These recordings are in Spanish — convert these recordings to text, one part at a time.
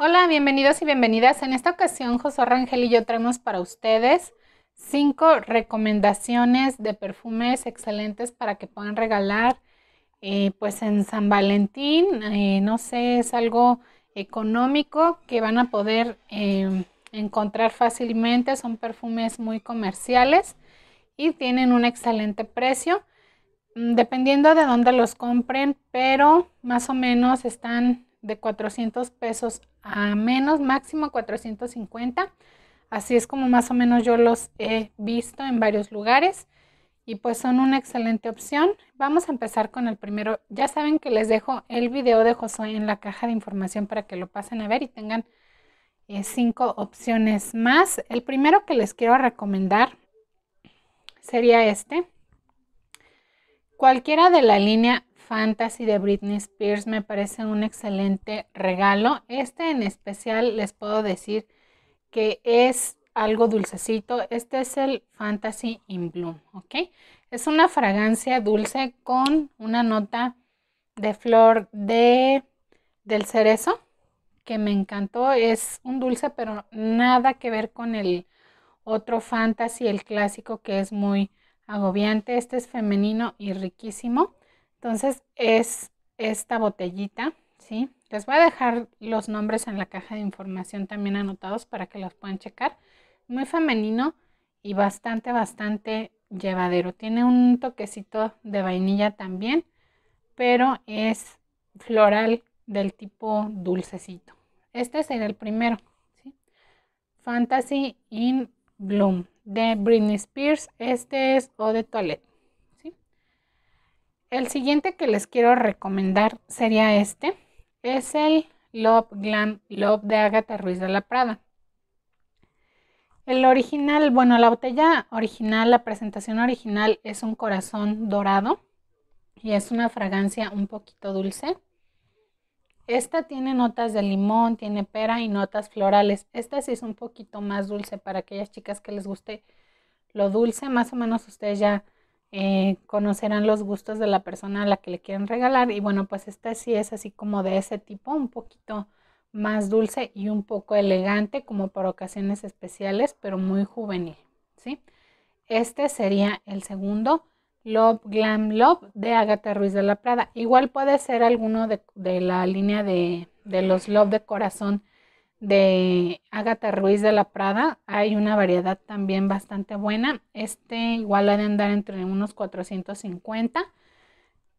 Hola, bienvenidos y bienvenidas. En esta ocasión, José Rangel y yo traemos para ustedes cinco recomendaciones de perfumes excelentes para que puedan regalar, eh, pues en San Valentín, eh, no sé, es algo económico que van a poder em, encontrar fácilmente. Son perfumes muy comerciales y tienen un excelente precio, mm, dependiendo de dónde los compren, pero más o menos están de 400 pesos a menos, máximo 450. Así es como más o menos yo los he visto en varios lugares y pues son una excelente opción. Vamos a empezar con el primero. Ya saben que les dejo el video de Josué en la caja de información para que lo pasen a ver y tengan eh, cinco opciones más. El primero que les quiero recomendar sería este. Cualquiera de la línea Fantasy de Britney Spears me parece un excelente regalo. Este en especial les puedo decir que es algo dulcecito. Este es el Fantasy in Bloom, ¿ok? Es una fragancia dulce con una nota de flor de del cerezo que me encantó. Es un dulce, pero nada que ver con el otro fantasy, el clásico que es muy agobiante. Este es femenino y riquísimo. Entonces es esta botellita, ¿sí? Les voy a dejar los nombres en la caja de información también anotados para que los puedan checar. Muy femenino y bastante, bastante llevadero. Tiene un toquecito de vainilla también, pero es floral del tipo dulcecito. Este será el primero. ¿sí? Fantasy in Bloom de Britney Spears. Este es O de Toilette. El siguiente que les quiero recomendar sería este. Es el Love Glam Love de Agatha Ruiz de la Prada. El original, bueno, la botella original, la presentación original es un corazón dorado y es una fragancia un poquito dulce. Esta tiene notas de limón, tiene pera y notas florales. Esta sí es un poquito más dulce para aquellas chicas que les guste lo dulce. Más o menos ustedes ya eh, conocerán los gustos de la persona a la que le quieren regalar. Y bueno, pues este sí es así como de ese tipo, un poquito más dulce y un poco elegante, como por ocasiones especiales, pero muy juvenil, ¿sí? Este sería el segundo, Love Glam Love de Agatha Ruiz de la Prada. Igual puede ser alguno de, la línea de los Love de Corazón de Agatha Ruiz de la Prada. Hay una variedad también bastante buena. Este igual ha de andar entre unos 450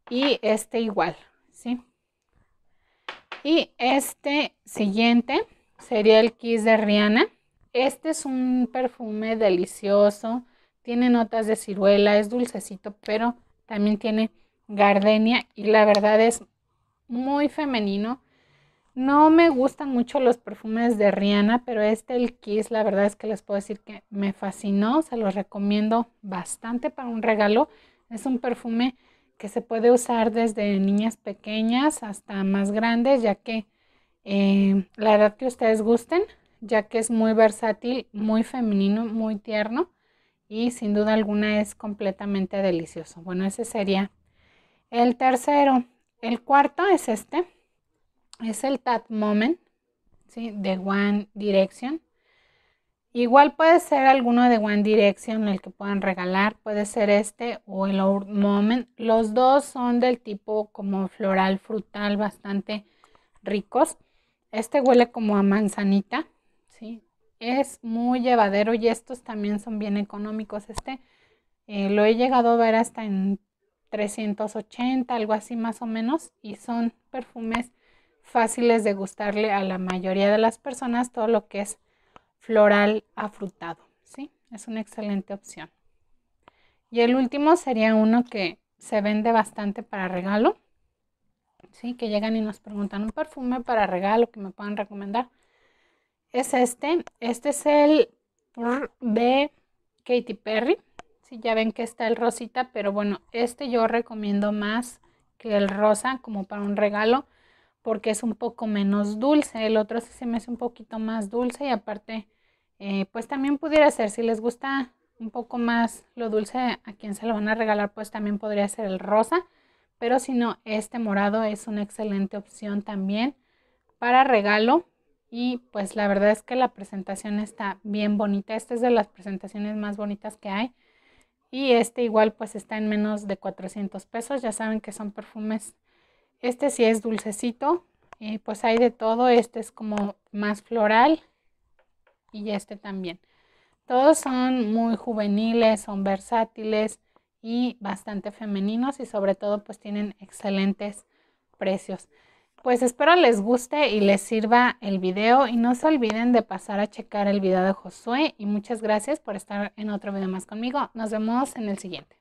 y este igual, ¿sí? Y este siguiente sería el Kiss de Rihanna. Este es un perfume delicioso, tiene notas de ciruela, es dulcecito, pero también tiene gardenia y la verdad es muy femenino no me gustan mucho los perfumes de Rihanna, pero este, el Kiss, la verdad es que les puedo decir que me fascinó. Se los recomiendo bastante para un regalo. Es un perfume que se puede usar desde niñas pequeñas hasta más grandes, ya que eh, la edad que ustedes gusten, ya que es muy versátil, muy femenino, muy tierno y sin duda alguna es completamente delicioso. Bueno, ese sería el tercero. El cuarto es este es el Tat Moment, ¿sí? De One Direction. Igual puede ser alguno de One Direction el que puedan regalar, puede ser este o el Old Moment. Los dos son del tipo como floral, frutal, bastante ricos. Este huele como a manzanita, ¿sí? Es muy llevadero y estos también son bien económicos. Este eh, lo he llegado a ver hasta en 380, algo así más o menos, y son perfumes fáciles de gustarle a la mayoría de las personas todo lo que es floral afrutado, ¿sí? Es una excelente opción. Y el último sería uno que se vende bastante para regalo, ¿sí? Que llegan y nos preguntan un perfume para regalo que me puedan recomendar. Es este, este es el de Katy Perry. Si sí, ya ven que está el rosita, pero bueno, este yo recomiendo más que el rosa como para un regalo porque es un poco menos dulce. El otro sí se me hace un poquito más dulce y aparte, eh, pues también pudiera ser, si les gusta un poco más lo dulce a quien se lo van a regalar, pues también podría ser el rosa. Pero si no, este morado es una excelente opción también para regalo. Y pues la verdad es que la presentación está bien bonita. Esta es de las presentaciones más bonitas que hay. Y este igual pues está en menos de 400 pesos. Ya saben que son perfumes este sí es dulcecito, y eh, pues hay de todo. Este es como más floral y este también. Todos son muy juveniles, son versátiles y bastante femeninos y sobre todo pues tienen excelentes precios. Pues espero les guste y les sirva el video y no se olviden de pasar a checar el video de Josué y muchas gracias por estar en otro video más conmigo. Nos vemos en el siguiente.